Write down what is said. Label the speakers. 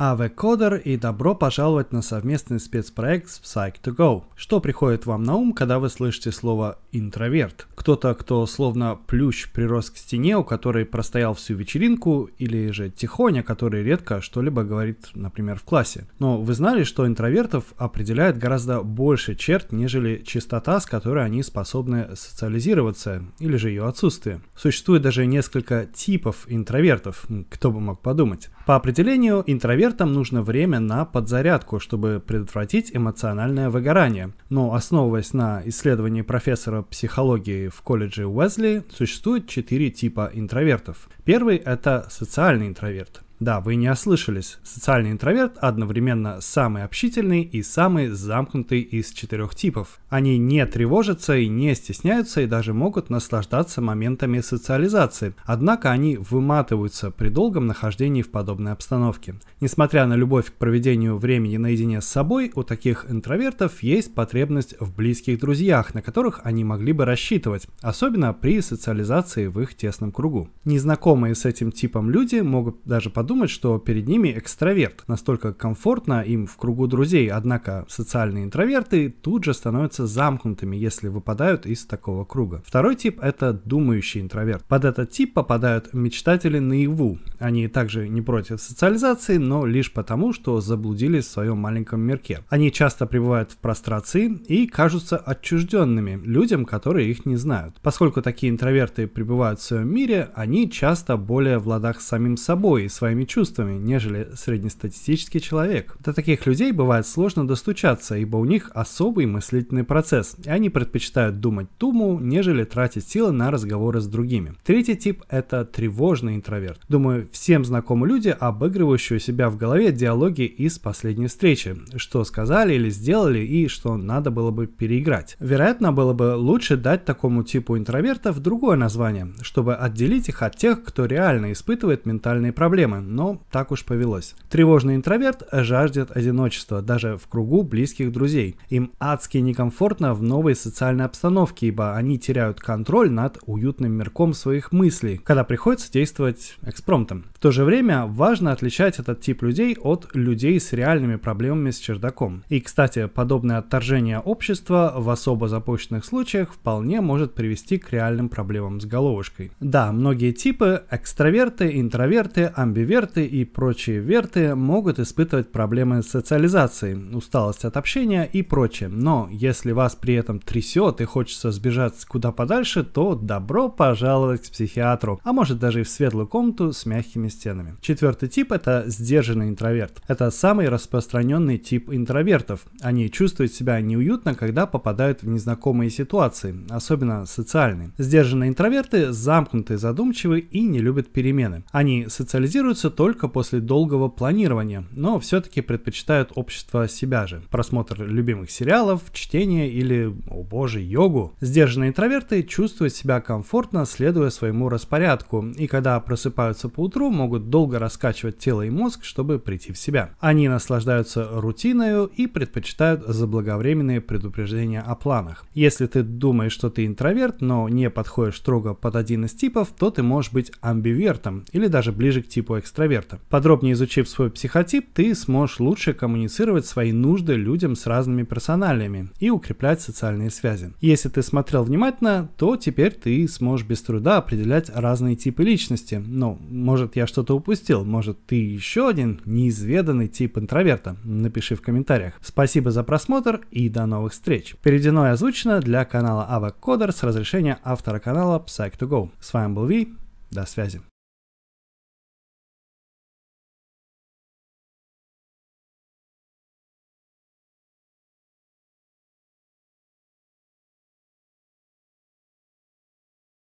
Speaker 1: АВ Кодер и добро пожаловать на совместный спецпроект с Psych2Go. Что приходит вам на ум, когда вы слышите слово «интроверт»? Кто-то, кто словно плющ прирос к стене, у которой простоял всю вечеринку, или же тихоня, который редко что-либо говорит, например, в классе. Но вы знали, что интровертов определяет гораздо больше черт, нежели частота, с которой они способны социализироваться, или же ее отсутствие. Существует даже несколько типов интровертов, кто бы мог подумать. По определению, интроверт Экспертам нужно время на подзарядку, чтобы предотвратить эмоциональное выгорание. Но основываясь на исследовании профессора психологии в колледже Уэзли, существует четыре типа интровертов. Первый – это социальный интроверт. Да, вы не ослышались. Социальный интроверт одновременно самый общительный и самый замкнутый из четырех типов. Они не тревожатся и не стесняются и даже могут наслаждаться моментами социализации. Однако они выматываются при долгом нахождении в подобной обстановке. Несмотря на любовь к проведению времени наедине с собой, у таких интровертов есть потребность в близких друзьях, на которых они могли бы рассчитывать, особенно при социализации в их тесном кругу. Незнакомые с этим типом люди могут даже подумать, подумать, что перед ними экстраверт. Настолько комфортно им в кругу друзей, однако социальные интроверты тут же становятся замкнутыми, если выпадают из такого круга. Второй тип – это думающий интроверт. Под этот тип попадают мечтатели наяву. Они также не против социализации, но лишь потому, что заблудились в своем маленьком мирке. Они часто пребывают в прострации и кажутся отчужденными людям, которые их не знают. Поскольку такие интроверты пребывают в своем мире, они часто более в ладах с самим собой и своими своими чувствами, нежели среднестатистический человек. До таких людей бывает сложно достучаться, ибо у них особый мыслительный процесс, и они предпочитают думать туму, нежели тратить силы на разговоры с другими. Третий тип – это тревожный интроверт. Думаю, всем знакомы люди, обыгрывающие у себя в голове диалоги из последней встречи, что сказали или сделали и что надо было бы переиграть. Вероятно, было бы лучше дать такому типу интровертов другое название, чтобы отделить их от тех, кто реально испытывает ментальные проблемы, но так уж повелось. Тревожный интроверт жаждет одиночества, даже в кругу близких друзей. Им адски некомфортно в новой социальной обстановке, ибо они теряют контроль над уютным мирком своих мыслей, когда приходится действовать экспромтом. В то же время важно отличать этот тип людей от людей с реальными проблемами с чердаком. И, кстати, подобное отторжение общества в особо запущенных случаях вполне может привести к реальным проблемам с головушкой. Да, многие типы – экстраверты, интроверты, амбиверты интроверты и прочие верты могут испытывать проблемы с социализацией, усталость от общения и прочее. Но если вас при этом трясет и хочется сбежать куда подальше, то добро пожаловать к психиатру, а может даже и в светлую комнату с мягкими стенами. Четвертый тип – это сдержанный интроверт. Это самый распространенный тип интровертов. Они чувствуют себя неуютно, когда попадают в незнакомые ситуации, особенно социальные. Сдержанные интроверты замкнуты, задумчивы и не любят перемены. Они социализируются появляются только после долгого планирования, но все-таки предпочитают общество себя же. Просмотр любимых сериалов, чтение или, о боже, йогу. Сдержанные интроверты чувствуют себя комфортно, следуя своему распорядку, и когда просыпаются по утру, могут долго раскачивать тело и мозг, чтобы прийти в себя. Они наслаждаются рутиною и предпочитают заблаговременные предупреждения о планах. Если ты думаешь, что ты интроверт, но не подходишь строго под один из типов, то ты можешь быть амбивертом или даже ближе к типу экстраверта экстраверта. Подробнее изучив свой психотип, ты сможешь лучше коммуницировать свои нужды людям с разными персоналями и укреплять социальные связи. Если ты смотрел внимательно, то теперь ты сможешь без труда определять разные типы личности. Но, ну, может, я что-то упустил, может, ты еще один неизведанный тип интроверта. Напиши в комментариях. Спасибо за просмотр и до новых встреч. Переведено и озвучено для канала Авакодер с разрешения автора канала Psych2Go. С вами был Ви, до связи.